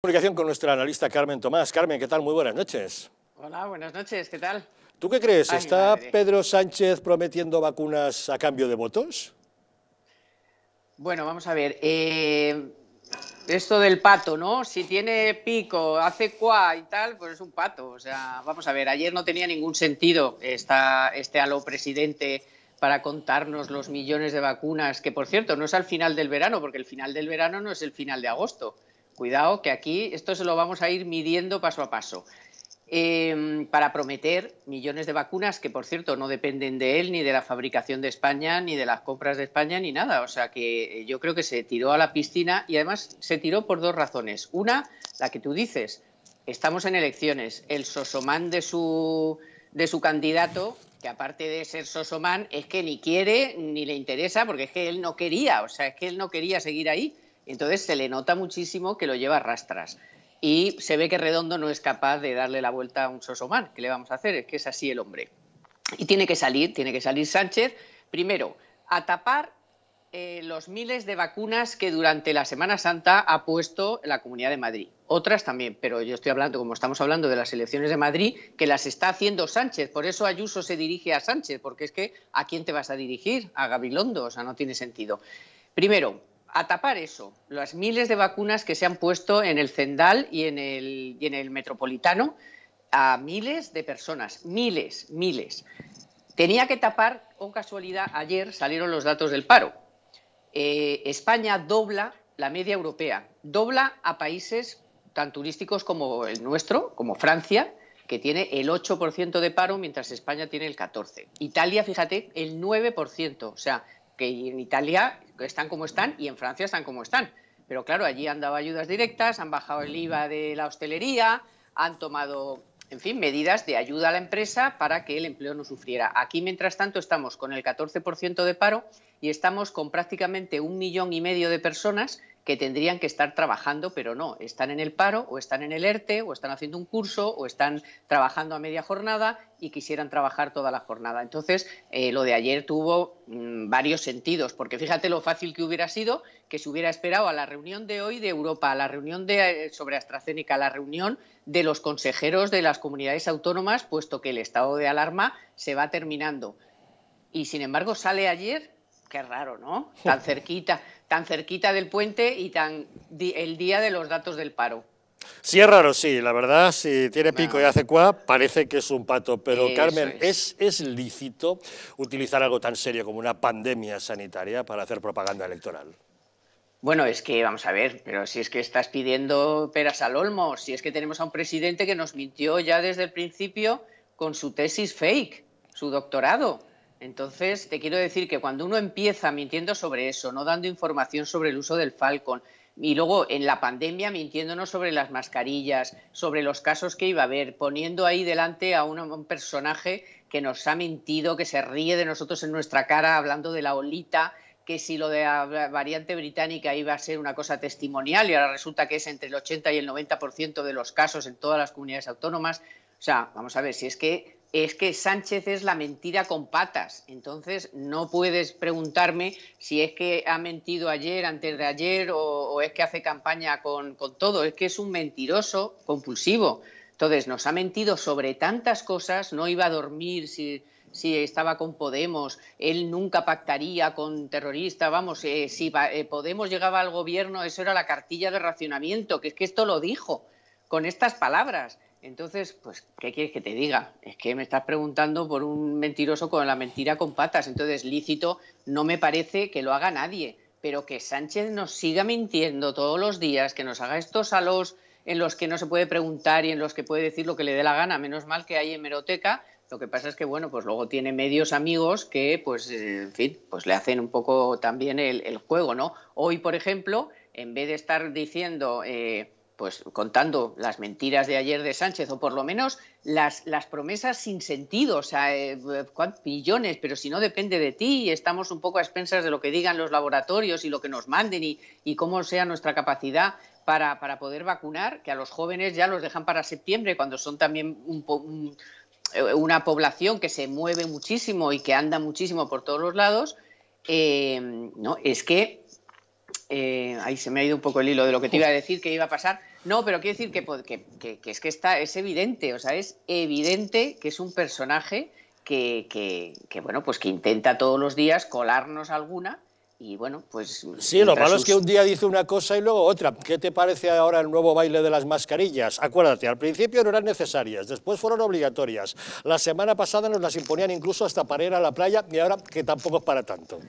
Comunicación con nuestra analista Carmen Tomás. Carmen, ¿qué tal? Muy buenas noches. Hola, buenas noches, ¿qué tal? ¿Tú qué crees? ¿Está Pedro Sánchez prometiendo vacunas a cambio de votos? Bueno, vamos a ver. Eh, esto del pato, ¿no? Si tiene pico, hace cuá y tal, pues es un pato. O sea, vamos a ver, ayer no tenía ningún sentido esta, este alo presidente para contarnos los millones de vacunas, que por cierto no es al final del verano, porque el final del verano no es el final de agosto Cuidado que aquí esto se lo vamos a ir midiendo paso a paso. Em, para prometer millones de vacunas que, por cierto, no dependen de él, ni de la fabricación de España, ni de las compras de España, ni nada. O sea que eh, yo creo que se tiró a la piscina y además se tiró por dos razones. Una, la que tú dices, estamos en elecciones. El sosomán de su, de su candidato, que aparte de ser sosomán, es que ni quiere ni le interesa, porque es que él no quería, o sea, es que él no quería seguir ahí entonces se le nota muchísimo que lo lleva a rastras. Y se ve que Redondo no es capaz de darle la vuelta a un Sosomán. ¿Qué le vamos a hacer? Es que es así el hombre. Y tiene que salir, tiene que salir Sánchez, primero, a tapar eh, los miles de vacunas que durante la Semana Santa ha puesto la Comunidad de Madrid. Otras también, pero yo estoy hablando, como estamos hablando de las elecciones de Madrid, que las está haciendo Sánchez. Por eso Ayuso se dirige a Sánchez, porque es que ¿a quién te vas a dirigir? A Gabilondo, o sea, no tiene sentido. Primero, a tapar eso, las miles de vacunas que se han puesto en el Cendal y en el, en el Metropolitano a miles de personas, miles, miles. Tenía que tapar, con casualidad, ayer salieron los datos del paro. Eh, España dobla la media europea, dobla a países tan turísticos como el nuestro, como Francia, que tiene el 8% de paro, mientras España tiene el 14%. Italia, fíjate, el 9%. O sea, que en Italia están como están y en Francia están como están. Pero claro, allí han dado ayudas directas, han bajado el IVA de la hostelería, han tomado, en fin, medidas de ayuda a la empresa para que el empleo no sufriera. Aquí, mientras tanto, estamos con el 14% de paro y estamos con prácticamente un millón y medio de personas que tendrían que estar trabajando, pero no, están en el paro o están en el ERTE o están haciendo un curso o están trabajando a media jornada y quisieran trabajar toda la jornada. Entonces, eh, lo de ayer tuvo mm, varios sentidos, porque fíjate lo fácil que hubiera sido que se hubiera esperado a la reunión de hoy de Europa, a la reunión de, eh, sobre AstraZeneca, a la reunión de los consejeros de las comunidades autónomas, puesto que el estado de alarma se va terminando. Y sin embargo, sale ayer Qué raro, ¿no? Tan cerquita, tan cerquita del puente y tan el día de los datos del paro. Sí, es raro, sí, la verdad, si tiene pico y hace cuá, parece que es un pato, pero Carmen, es. ¿es lícito utilizar algo tan serio como una pandemia sanitaria para hacer propaganda electoral? Bueno, es que vamos a ver, pero si es que estás pidiendo peras al olmo, si es que tenemos a un presidente que nos mintió ya desde el principio con su tesis fake, su doctorado. Entonces, te quiero decir que cuando uno empieza mintiendo sobre eso, no dando información sobre el uso del Falcon, y luego en la pandemia mintiéndonos sobre las mascarillas, sobre los casos que iba a haber, poniendo ahí delante a un, personaje que nos ha mentido, que se ríe de nosotros en nuestra cara hablando de la olita, que si lo de la variante británica iba a ser una cosa testimonial y ahora resulta que es entre el 80 y el 90% de los casos en todas las comunidades autónomas. O sea, vamos a ver, si es que es que Sánchez es la mentira con patas. Entonces, no puedes preguntarme si es que ha mentido ayer, antes de ayer, o, es que hace campaña con, todo. Es que es un mentiroso compulsivo. Entonces, nos ha mentido sobre tantas cosas, no iba a dormir si, estaba con Podemos, él nunca pactaría con terroristas, vamos, eh, si eh, Podemos llegaba al gobierno, eso era la cartilla de racionamiento, que es que esto lo dijo con estas palabras. Entonces, pues, ¿qué quieres que te diga? Es que me estás preguntando por un mentiroso con la mentira con patas. Entonces, lícito, no me parece que lo haga nadie. Pero que Sánchez nos siga mintiendo todos los días, que nos haga estos salos en los que no se puede preguntar y en los que puede decir lo que le dé la gana. Menos mal que hay hemeroteca. Lo que pasa es que, bueno, pues luego tiene medios amigos que, pues, eh, en fin, pues le hacen un poco también el, juego, ¿no? Hoy, por ejemplo, en vez de estar diciendo... Eh, pues contando las mentiras de ayer de Sánchez, o por lo menos las, promesas sin sentido, o sea, eh, eh, millones, pero si no depende de ti, y estamos un poco a expensas de lo que digan los laboratorios y lo que nos manden y, cómo sea nuestra capacidad para, para, poder vacunar, que a los jóvenes ya los dejan para septiembre, cuando son también eh, una población que se mueve muchísimo y que anda muchísimo por todos los lados, no, es que eh, ahí se me ha ido un poco el hilo de lo que te iba a decir que iba a pasar. No, pero quiero decir que, es que está, es evidente, o sea, es evidente que es un personaje que, bueno, pues que intenta todos los días colarnos alguna y bueno, pues... Sí, lo malo es que un día dice una cosa y luego otra. ¿Qué te parece ahora el nuevo baile de las mascarillas? Acuérdate, al principio no eran necesarias, después fueron obligatorias. La semana pasada nos las imponían incluso hasta para ir a la playa y ahora que tampoco es para tanto.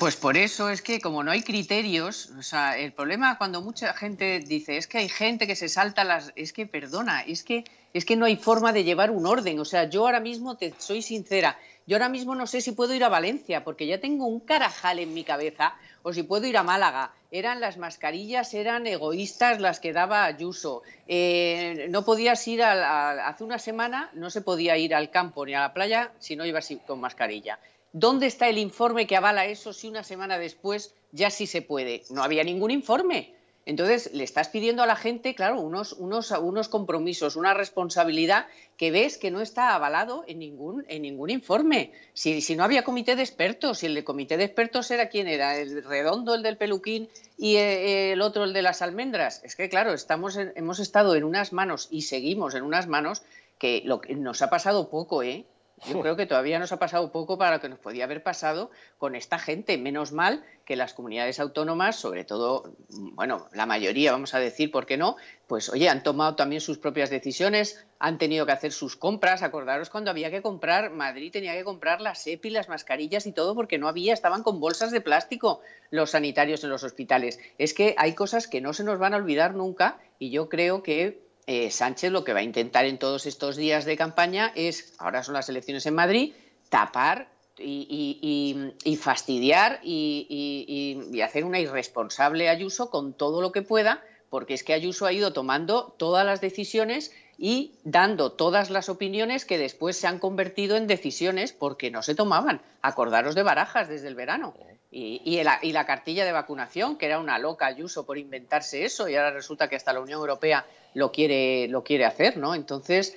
Pues por eso es que como no hay criterios, o sea, el problema cuando mucha gente dice es que hay gente que se salta las... Es que, perdona, es que, es que no hay forma de llevar un orden. O sea, yo ahora mismo te soy sincera, yo ahora mismo no sé si puedo ir a Valencia, porque ya tengo un carajal en mi cabeza, o si puedo ir a Málaga. Eran las mascarillas, eran egoístas las que daba Ayuso. Eh, no podías ir, hace una semana no se podía ir al campo ni a la playa si no ibas con mascarilla. ¿Dónde está el informe que avala eso si una semana después ya sí se puede? No había ningún informe. Entonces, le estás pidiendo a la gente, claro, unos, unos, unos compromisos, una responsabilidad que ves que no está avalado en ningún, en ningún informe. Si, si no había comité de expertos, si el de comité de expertos era quién era, el redondo, el del peluquín y eh, el otro, el de las almendras. Es que, claro, estamos hemos estado en unas manos y seguimos en unas manos que, lo que nos ha pasado poco, ¿eh? Yo creo que todavía nos ha pasado poco para lo que nos podía haber pasado con esta gente. Menos mal que las comunidades autónomas, sobre todo, bueno, la mayoría, vamos a decir, ¿por qué no? Pues oye, han tomado también sus propias decisiones, han tenido que hacer sus compras. Acordaros cuando había que comprar, Madrid tenía que comprar las EPI, las mascarillas y todo porque no había, estaban con bolsas de plástico los sanitarios en los hospitales. Es que hay cosas que no se nos van a olvidar nunca y yo creo que eh, Sánchez lo que va a intentar en todos estos días de campaña es, ahora son las elecciones en Madrid, tapar y, y fastidiar y, hacer una irresponsable Ayuso con todo lo que pueda, porque es que Ayuso ha ido tomando todas las decisiones y dando todas las opiniones que después se han convertido en decisiones porque no se tomaban. Acordaros de barajas desde el verano. Eh, y, la, cartilla de vacunación, que era una loca Ayuso por inventarse eso, y ahora resulta que hasta la Unión Europea lo quiere, lo quiere hacer, ¿no? Entonces,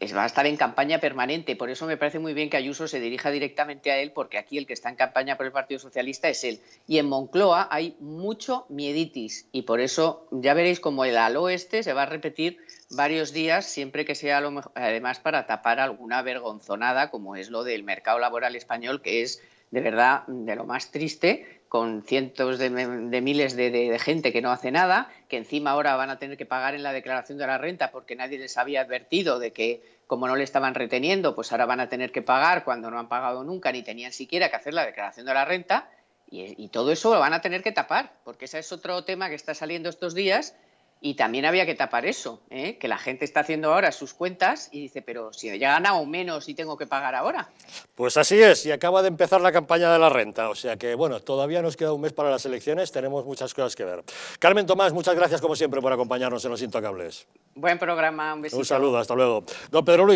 es, va a estar en campaña permanente. Por eso me parece muy bien que Ayuso se dirija directamente a él, porque aquí el que está en campaña por el Partido Socialista es él. Y en Moncloa hay mucho mieditis, y por eso ya veréis como el al oeste se va a repetir varios días, siempre que sea lo además para tapar alguna vergonzonada, como es lo del mercado laboral español, que es de verdad de lo más triste, con cientos de, miles de, gente que no hace nada, que encima ahora van a tener que pagar en la declaración de la renta porque nadie les había advertido de que como no le estaban reteniendo, pues ahora van a tener que pagar cuando no han pagado nunca ni tenían siquiera que hacer la declaración de la renta. Y, y todo eso lo van a tener que tapar, porque ese es otro tema que está saliendo estos días, y también había que tapar eso, ¿eh? que la gente está haciendo ahora sus cuentas y dice, pero si ya gana o menos y tengo que pagar ahora. Pues así es, y acaba de empezar la campaña de la renta, o sea que bueno, todavía nos queda un mes para las elecciones, tenemos muchas cosas que ver. Carmen Tomás, muchas gracias como siempre por acompañarnos en Los Intocables. Buen programa, un besito. Un saludo, hasta luego. Don Pedro Luis,